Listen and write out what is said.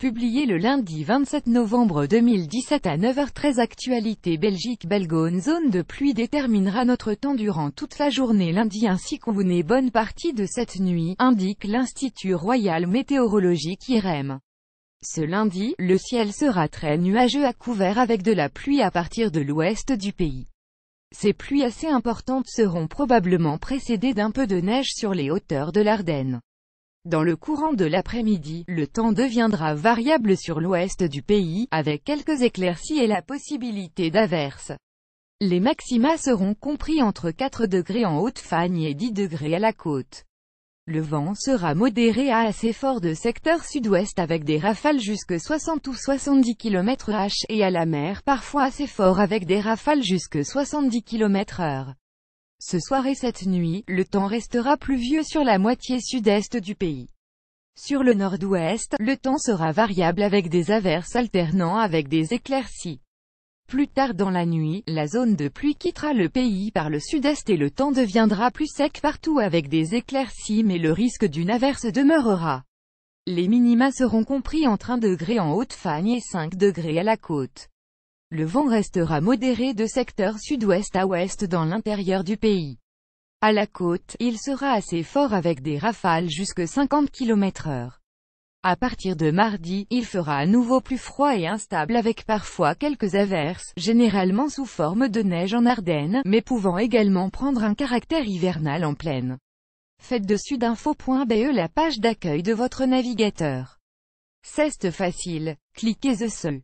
Publié le lundi 27 novembre 2017 à 9h13 Actualité Belgique Belgone Zone de pluie déterminera notre temps durant toute la journée lundi ainsi qu'une bonne partie de cette nuit, indique l'Institut Royal Météorologique IREM. Ce lundi, le ciel sera très nuageux à couvert avec de la pluie à partir de l'ouest du pays. Ces pluies assez importantes seront probablement précédées d'un peu de neige sur les hauteurs de l'Ardenne. Dans le courant de l'après-midi, le temps deviendra variable sur l'ouest du pays, avec quelques éclaircies et la possibilité d'averses. Les maxima seront compris entre 4 degrés en Haute-Fagne et 10 degrés à la côte. Le vent sera modéré à assez fort de secteur sud-ouest avec des rafales jusque 60 ou 70 km h et à la mer parfois assez fort avec des rafales jusque 70 km h ce soir et cette nuit, le temps restera pluvieux sur la moitié sud-est du pays. Sur le nord-ouest, le temps sera variable avec des averses alternant avec des éclaircies. Plus tard dans la nuit, la zone de pluie quittera le pays par le sud-est et le temps deviendra plus sec partout avec des éclaircies mais le risque d'une averse demeurera. Les minima seront compris entre 1 degré en Haute-Fagne et 5 degrés à la côte. Le vent restera modéré de secteur sud-ouest à ouest dans l'intérieur du pays. À la côte, il sera assez fort avec des rafales jusque 50 km h À partir de mardi, il fera à nouveau plus froid et instable avec parfois quelques averses, généralement sous forme de neige en Ardennes, mais pouvant également prendre un caractère hivernal en plaine. Faites dessus sudinfo.be la page d'accueil de votre navigateur. Ceste facile. Cliquez Seul.